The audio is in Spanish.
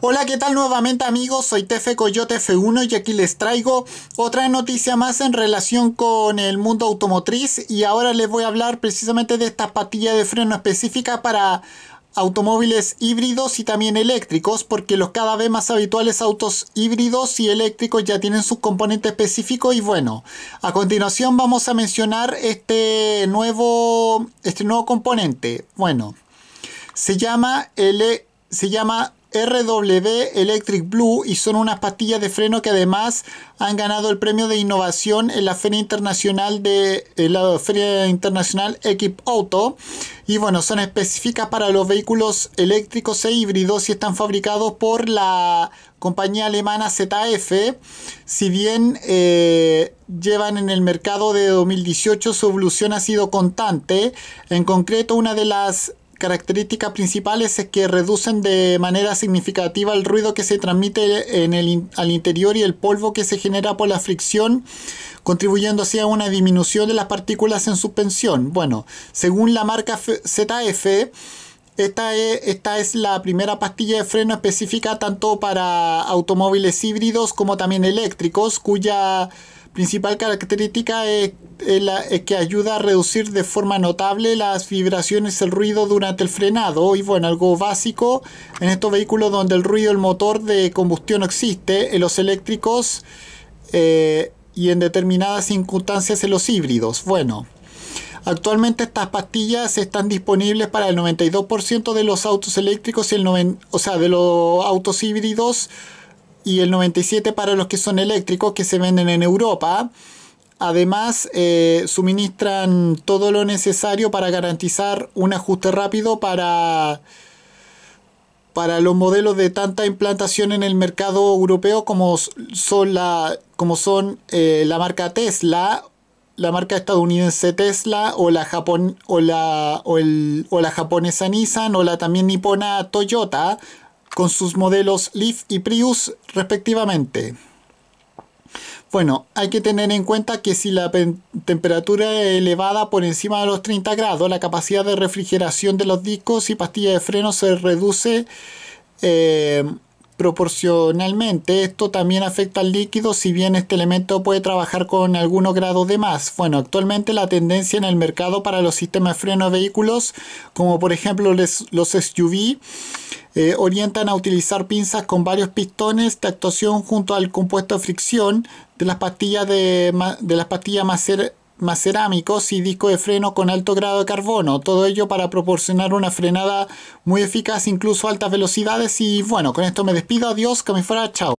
Hola, ¿qué tal nuevamente amigos? Soy Tefe Coyote F1 y aquí les traigo otra noticia más en relación con el mundo automotriz y ahora les voy a hablar precisamente de esta patilla de freno específica para automóviles híbridos y también eléctricos, porque los cada vez más habituales autos híbridos y eléctricos ya tienen sus componentes específicos y bueno, a continuación vamos a mencionar este nuevo, este nuevo componente. Bueno, se llama, L, se llama RW Electric Blue y son unas pastillas de freno que además han ganado el premio de innovación en la Feria Internacional de Internacional Equip Auto y bueno, son específicas para los vehículos eléctricos e híbridos y están fabricados por la compañía alemana ZF, si bien eh, llevan en el mercado de 2018 su evolución ha sido constante, en concreto una de las características principales es que reducen de manera significativa el ruido que se transmite al interior y el polvo que se genera por la fricción, contribuyendo así a una disminución de las partículas en suspensión. Bueno, según la marca ZF, e, esta es, la primera pastilla de freno específica tanto para automóviles híbridos como también eléctricos, cuya principal característica es, que ayuda a reducir de forma notable las vibraciones, el ruido durante el frenado. Y bueno, algo básico en estos vehículos donde el ruido del motor de combustión existe, en los eléctricos eh, y en determinadas circunstancias en los híbridos. Bueno. Actualmente estas pastillas están disponibles para el 92% de los autos eléctricos y el 90, o sea, de los autos híbridos y el 97 para los que son eléctricos que se venden en Europa. Además, eh, suministran todo lo necesario para garantizar un ajuste rápido para, para los modelos de tanta implantación en el mercado europeo como son la, como son, eh, la marca Tesla, la marca estadounidense Tesla o la, Japón, o, o, o la japonesa Nissan o la también nipona Toyota, con sus modelos Leaf y Prius respectivamente. Bueno, hay que tener en cuenta que si la temperatura es elevada por encima de los 30 grados, la capacidad de refrigeración de los discos y pastillas de freno se reduce eh, Proporcionalmente, esto también afecta al líquido, si bien este elemento puede trabajar con algunos grados de más. Bueno, actualmente la tendencia en el mercado para los sistemas de freno de vehículos, como por ejemplo los SUV, eh, orientan a utilizar pinzas con varios pistones de actuación junto al compuesto de fricción de las pastillas de, de las pastillas cero más cerámicos y disco de freno con alto grado de carbono. Todo ello para proporcionar una frenada muy eficaz, incluso a altas velocidades. Y bueno, con esto me despido. Adiós, que me fuera. Chao.